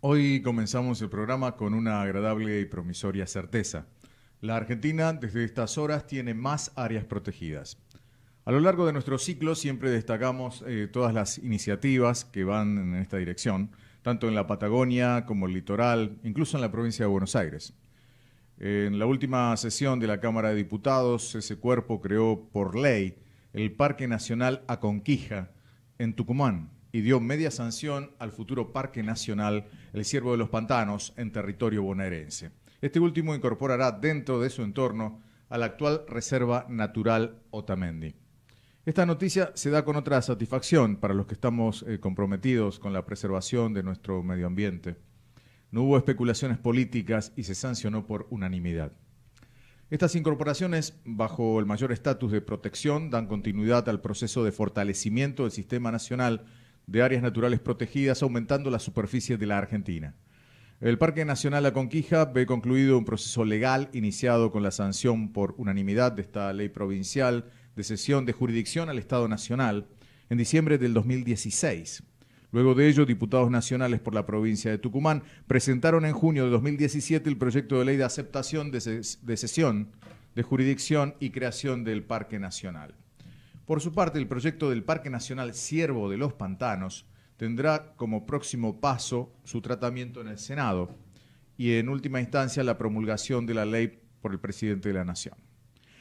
Hoy comenzamos el programa con una agradable y promisoria certeza. La Argentina desde estas horas tiene más áreas protegidas. A lo largo de nuestro ciclo siempre destacamos eh, todas las iniciativas que van en esta dirección, tanto en la Patagonia como el litoral, incluso en la provincia de Buenos Aires. En la última sesión de la Cámara de Diputados, ese cuerpo creó por ley el Parque Nacional Aconquija en Tucumán, y dio media sanción al futuro Parque Nacional El Ciervo de los Pantanos en territorio bonaerense. Este último incorporará dentro de su entorno a la actual Reserva Natural Otamendi. Esta noticia se da con otra satisfacción para los que estamos eh, comprometidos con la preservación de nuestro medio ambiente. No hubo especulaciones políticas y se sancionó por unanimidad. Estas incorporaciones, bajo el mayor estatus de protección, dan continuidad al proceso de fortalecimiento del Sistema Nacional de áreas naturales protegidas, aumentando la superficie de la Argentina. El Parque Nacional La Conquija ve concluido un proceso legal iniciado con la sanción por unanimidad de esta ley provincial de cesión de jurisdicción al Estado Nacional en diciembre del 2016. Luego de ello, diputados nacionales por la provincia de Tucumán presentaron en junio de 2017 el proyecto de ley de aceptación de, cesión de jurisdicción y creación del Parque Nacional. Por su parte, el proyecto del Parque Nacional Ciervo de los Pantanos tendrá como próximo paso su tratamiento en el Senado y en última instancia la promulgación de la ley por el presidente de la Nación.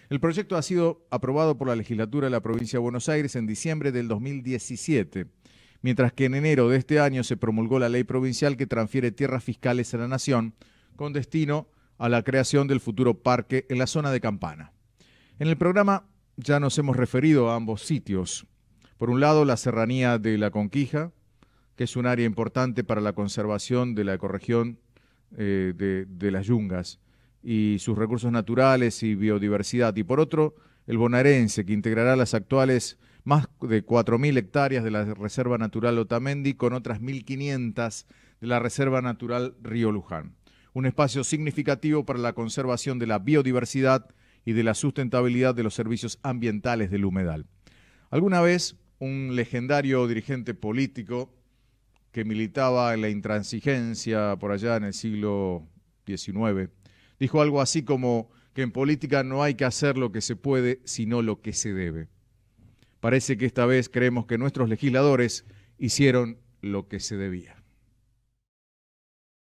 El proyecto ha sido aprobado por la legislatura de la provincia de Buenos Aires en diciembre del 2017, mientras que en enero de este año se promulgó la ley provincial que transfiere tierras fiscales a la Nación con destino a la creación del futuro parque en la zona de Campana. En el programa ya nos hemos referido a ambos sitios. Por un lado, la serranía de la Conquija, que es un área importante para la conservación de la ecorregión eh, de, las yungas y sus recursos naturales y biodiversidad. Y por otro, el bonaerense, que integrará las actuales más de 4.000 hectáreas de la Reserva Natural Otamendi con otras 1.500 de la Reserva Natural Río Luján. Un espacio significativo para la conservación de la biodiversidad y de la sustentabilidad de los servicios ambientales del humedal. Alguna vez, un legendario dirigente político que militaba en la intransigencia por allá en el siglo XIX dijo algo así como que en política no hay que hacer lo que se puede, sino lo que se debe. Parece que esta vez creemos que nuestros legisladores hicieron lo que se debía.